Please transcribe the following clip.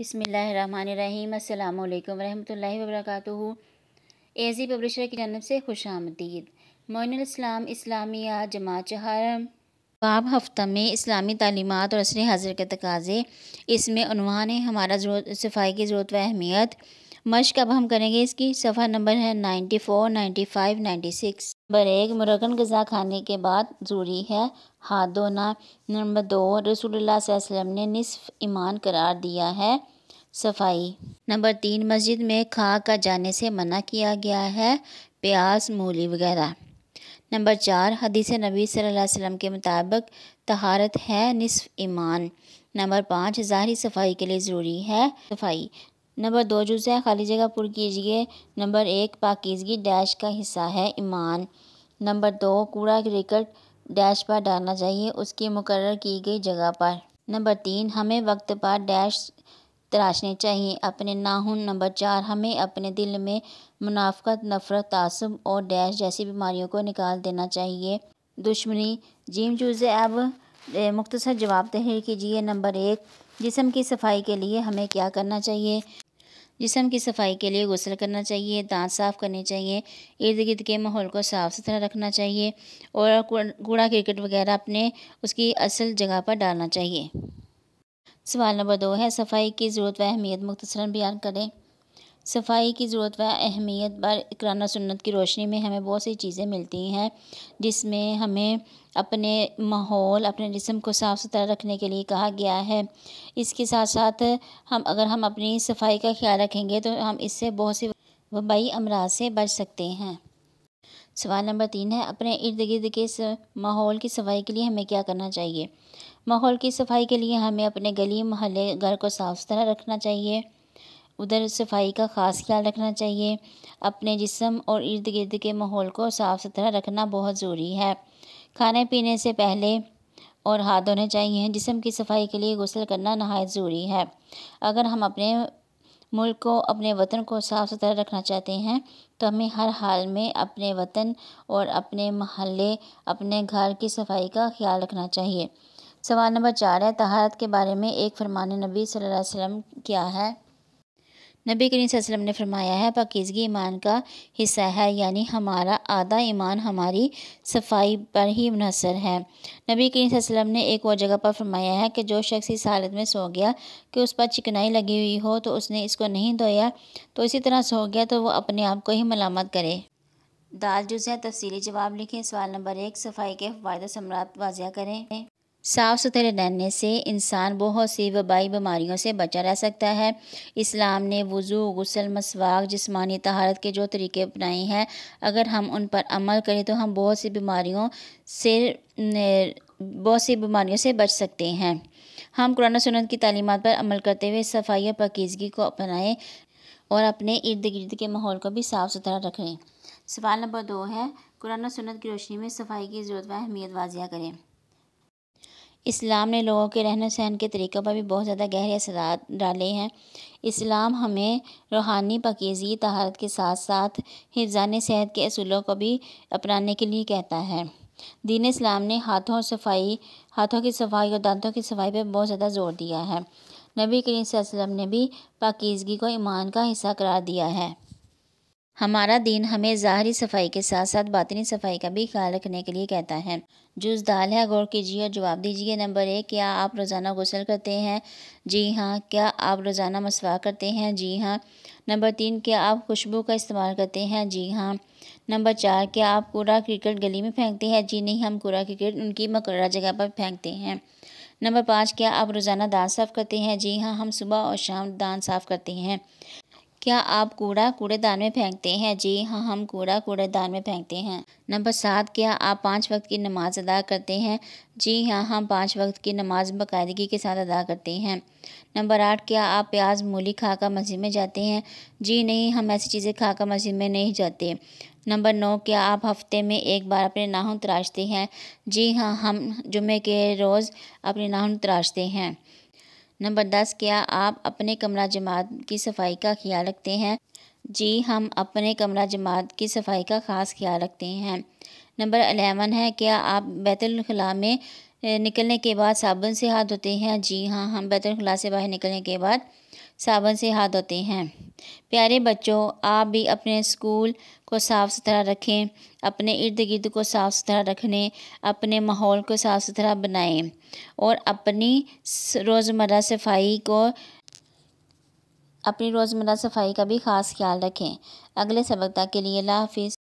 बिसमीम अल्लाम वरहमल ए एजी पब्लिशर की जानब से खुश आमदीद मोइनस्लाम इस्लामिया जमात चहारम बाब हफ्ता में इस्लामी तालीमत और असर हाजिर के तकाजे इसमें अनवान है हमारा सफ़ाई की ज़रूरत व अहमियत मश्क अब हम करेंगे इसकी सफ़ा नंबर है ninety four ninety five ninety six number एक मरकन गज़ा खाने के बाद ज़रूरी है हाथ धोना नंबर दो रसूलुल्लाह वसल्लम ने निसफ़ ईमान करार दिया है सफाई नंबर तीन मस्जिद में खा का जाने से मना किया गया है प्याज मूली वगैरह नंबर चार हदीस नबी सल्लल्लाहु अलैहि वसल्लम के मुताबिक तहारत है निसफ़ ईमान नंबर पाँच ज़ाहरी सफाई के लिए ज़रूरी है सफाई नंबर दो जुज़ खाली जगह पुर कीजिए नंबर एक पाकिजगी डैश का हिस्सा है ईमान नंबर दो कूड़ा क्रिकेट डैश पर डालना चाहिए उसकी मुकर की गई जगह पर नंबर तीन हमें वक्त पर डैश तराशने चाहिए अपने नाहुन नंबर चार हमें अपने दिल में मुनाफ़त नफ़रत तसब और डैश जैसी बीमारियों को निकाल देना चाहिए दुश्मनी जिम जूज़ अब मुख्तसर जवाब तहरीर कीजिए नंबर एक जिसम की सफाई के लिए हमें क्या करना चाहिए जिसम की सफाई के लिए गुसल करना चाहिए दांत साफ़ करने चाहिए इर्द गिर्द के माहौल को साफ़ सुथरा रखना चाहिए और कूड़ा क्रिकेट वगैरह अपने उसकी असल जगह पर डालना चाहिए सवाल नंबर दो है सफाई की ज़रूरत व अहमियत मुख्तसरा बयान करें सफाई की ज़रूरत व अहमियत पर इकराना सुन्नत की रोशनी में हमें बहुत सी चीज़ें मिलती हैं जिसमें हमें अपने माहौल अपने जिसम को साफ़ सुथरा रखने के लिए कहा गया है इसके साथ साथ हम अगर हम अपनी सफाई का ख्याल रखेंगे तो हम इससे बहुत से वबाई अमराज से बच सकते हैं सवाल नंबर तीन है अपने इर्द गिर्द के माहौल की सफाई के लिए हमें क्या करना चाहिए माहौल की सफाई के लिए हमें अपने गली मोहल्ले घर को साफ़ सुथरा रखना चाहिए उधर सफाई का ख़ास ख्याल रखना चाहिए अपने जिसम और इर्द गिर्द के माहौल को साफ़ सुथरा रखना बहुत ज़रूरी है खाने पीने से पहले और हाथ धोने चाहिए जिसम की सफाई के लिए गसल करना नहायत ज़रूरी है अगर हम अपने मुल्क को अपने वतन को साफ़ सुथरा रखना चाहते हैं तो हमें हर हाल में अपने वतन और अपने महल्ले अपने घर की सफाई का ख्याल रखना चाहिए सवाल नंबर चार है तहारत के बारे में एक फरमान नबी सल्लल्लाहु अलैहि वसल्लम क्या है नबी करीम वसल्लम ने फरमाया है पाकिजगी ईमान का हिस्सा है यानी हमारा आधा ईमान हमारी सफाई पर ही मुनसर है नबी करीम वसल्लम ने एक और जगह पर फरमाया है कि जो शख्स इस हालत में सो गया कि उस पर चिकनाई लगी हुई हो तो उसने इसको नहीं धोया तो इसी तरह सो गया तो वह अपने आप को ही मलामत करे दाल जुज़ है तफसीली जवाब लिखें सवाल नंबर एक सफाई के फ़ायदा सम्राट वाजिया करें साफ़ सुथरे रहने से इंसान बहुत सी वबाई बीमारियों से बचा रह सकता है इस्लाम ने वज़ू गसल मसवाक जिसमानी तहारत के जो तरीके अपनाए हैं अगर हम उन पर अमल करें तो हम बहुत सी बीमारियों से बहुत सी बीमारियों से बच सकते हैं हम कुरान सुनत की तलीमत पर अमल करते हुए सफाई और पकीज़गी को अपनाएं और अपने इर्द गिर्द के माहौल को भी साफ़ सुथरा रखें सवाल नंबर दो है कुरान सुनत की रोशनी में सफाई की ज़रूरत व अहमियत वाजिया करें इस्लाम ने लोगों के रहन सहन के तरीक़ों पर भी बहुत ज़्यादा गहरे असर डाले हैं इस्लाम हमें रूहानी पकीज़गी तहारत के साथ साथ हिजान सेहत के असूलों को भी अपनाने के लिए कहता है दीन इस्लाम ने हाथों और सफाई हाथों की सफाई और दांतों की सफाई पर बहुत ज़्यादा ज़ोर दिया है नबी करीम वसल्लम ने भी पाकिज़गी को ईमान का हिस्सा करार दिया है हमारा दिन हमें ज़ाहरी सफाई के साथ साथ बातनी सफाई का भी ख्याल रखने के लिए कहता है जूस दाल है गौर कीजिए और जवाब दीजिए नंबर एक क्या आप रोज़ाना गसल करते हैं जी हाँ क्या आप रोज़ाना मसवा करते हैं जी हाँ नंबर तीन क्या आप खुशबू का इस्तेमाल करते हैं जी हाँ नंबर चार क्या आप कूड़ा क्रिकेट गली में फेंकते हैं जी नहीं हम कूड़ा क्रिकेट उनकी मकर जगह पर फेंकते हैं नंबर पाँच क्या आप रोज़ाना दांत साफ़ करते हैं जी हाँ हम सुबह और शाम दांत साफ़ करते हैं क्या आप कूड़ा कूड़ेदान में फेंकते हैं जी हाँ हम कूड़ा कूड़ेदान में फेंकते हैं नंबर सात क्या आप पाँच वक्त की नमाज़ अदा करते हैं जी हाँ हम पाँच वक्त की नमाज बाकायदगी के साथ अदा करते हैं नंबर आठ क्या आप प्याज मूली खाकर मस्जिद में जाते हैं जी नहीं हम ऐसी चीज़ें खाकर मस्जिद में नहीं जाते नंबर नौ क्या आप हफ्ते में एक बार अपने नाहन तराशते हैं जी हाँ हम जुमे के रोज़ अपने नाहन तराशते हैं नंबर दस क्या आप अपने कमरा जमात की सफाई का ख्याल रखते हैं जी हम अपने कमरा जमात की सफाई का ख़ास ख्याल रखते हैं नंबर अलेवन है क्या आप बैतुलखला में निकलने के बाद साबुन से हाथ धोते हैं जी हाँ हम बैतुलखला से बाहर निकलने के बाद साबुन से हाथ धोते हैं प्यारे बच्चों आप भी अपने स्कूल को साफ़ सुथरा रखें अपने इर्द गिर्द को साफ़ सुथरा रखने अपने माहौल को साफ़ सुथरा बनाएं और अपनी रोज़मर्रा सफाई को अपनी रोज़मर्रा सफाई का भी ख़ास ख्याल रखें अगले सबक तक के लिए ला हाफिज़